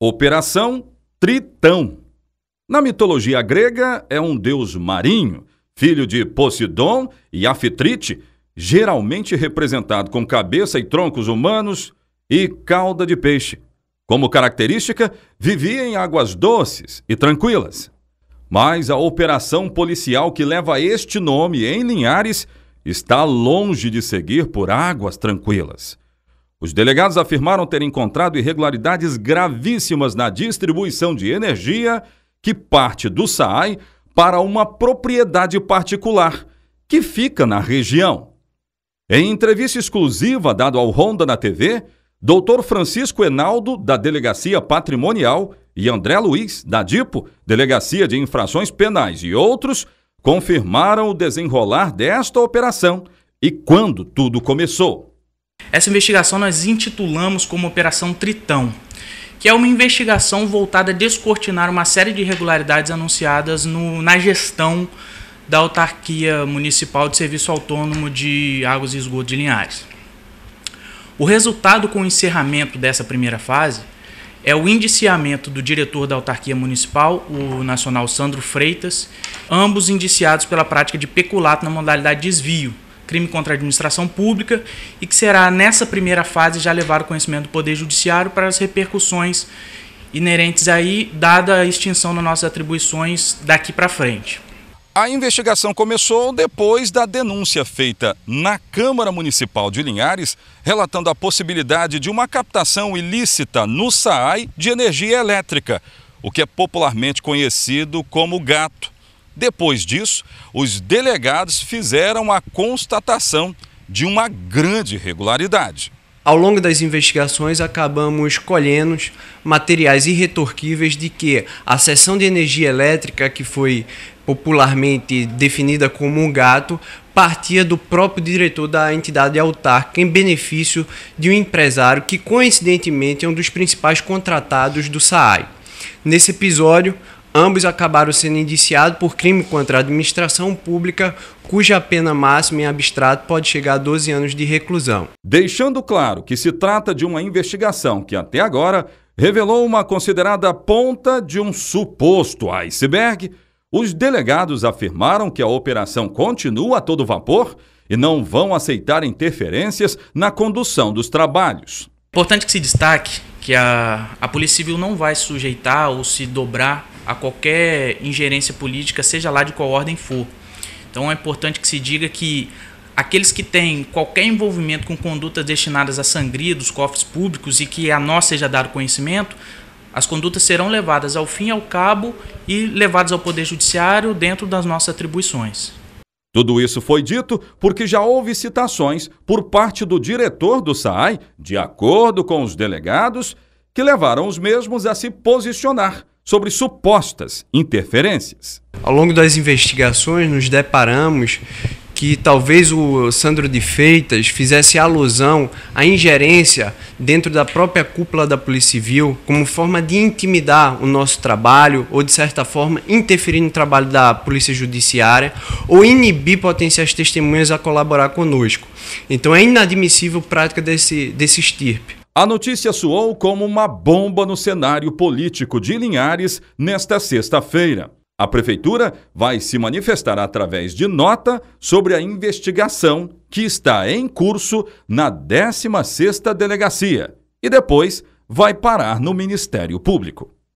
Operação Tritão. Na mitologia grega, é um deus marinho, filho de Poseidon e Afitrite, geralmente representado com cabeça e troncos humanos e cauda de peixe. Como característica, vivia em águas doces e tranquilas. Mas a operação policial que leva este nome em Linhares está longe de seguir por águas tranquilas. Os delegados afirmaram ter encontrado irregularidades gravíssimas na distribuição de energia que parte do SAAI para uma propriedade particular que fica na região. Em entrevista exclusiva dada ao Ronda na TV, Dr. Francisco Enaldo, da Delegacia Patrimonial, e André Luiz, da DIPO, Delegacia de Infrações Penais e outros, confirmaram o desenrolar desta operação e quando tudo começou. Essa investigação nós intitulamos como Operação Tritão, que é uma investigação voltada a descortinar uma série de irregularidades anunciadas no, na gestão da Autarquia Municipal de Serviço Autônomo de Águas e Esgoto de Linhares. O resultado com o encerramento dessa primeira fase é o indiciamento do diretor da autarquia municipal, o nacional Sandro Freitas, ambos indiciados pela prática de peculato na modalidade de desvio, crime contra a administração pública e que será, nessa primeira fase, já levado ao conhecimento do Poder Judiciário para as repercussões inerentes aí, dada a extinção das nossas atribuições daqui para frente. A investigação começou depois da denúncia feita na Câmara Municipal de Linhares, relatando a possibilidade de uma captação ilícita no SAAI de energia elétrica, o que é popularmente conhecido como gato. Depois disso, os delegados fizeram a constatação de uma grande irregularidade. Ao longo das investigações, acabamos colhendo materiais irretorquíveis de que a seção de energia elétrica, que foi popularmente definida como um gato, partia do próprio diretor da entidade autárquica em benefício de um empresário que, coincidentemente, é um dos principais contratados do SAAI. Nesse episódio, Ambos acabaram sendo indiciados por crime contra a administração pública, cuja pena máxima em abstrato pode chegar a 12 anos de reclusão. Deixando claro que se trata de uma investigação que até agora revelou uma considerada ponta de um suposto iceberg, os delegados afirmaram que a operação continua a todo vapor e não vão aceitar interferências na condução dos trabalhos. Importante que se destaque que a, a Polícia Civil não vai sujeitar ou se dobrar a qualquer ingerência política, seja lá de qual ordem for. Então é importante que se diga que aqueles que têm qualquer envolvimento com condutas destinadas à sangria dos cofres públicos e que a nós seja dado conhecimento, as condutas serão levadas ao fim e ao cabo e levadas ao Poder Judiciário dentro das nossas atribuições. Tudo isso foi dito porque já houve citações por parte do diretor do SAAI, de acordo com os delegados, que levaram os mesmos a se posicionar sobre supostas interferências. Ao longo das investigações, nos deparamos que talvez o Sandro de Feitas fizesse alusão à ingerência dentro da própria cúpula da Polícia Civil como forma de intimidar o nosso trabalho ou, de certa forma, interferir no trabalho da Polícia Judiciária ou inibir potenciais testemunhas a colaborar conosco. Então é inadmissível prática desse, desse estirpe. A notícia soou como uma bomba no cenário político de Linhares nesta sexta-feira. A prefeitura vai se manifestar através de nota sobre a investigação que está em curso na 16ª delegacia e depois vai parar no Ministério Público.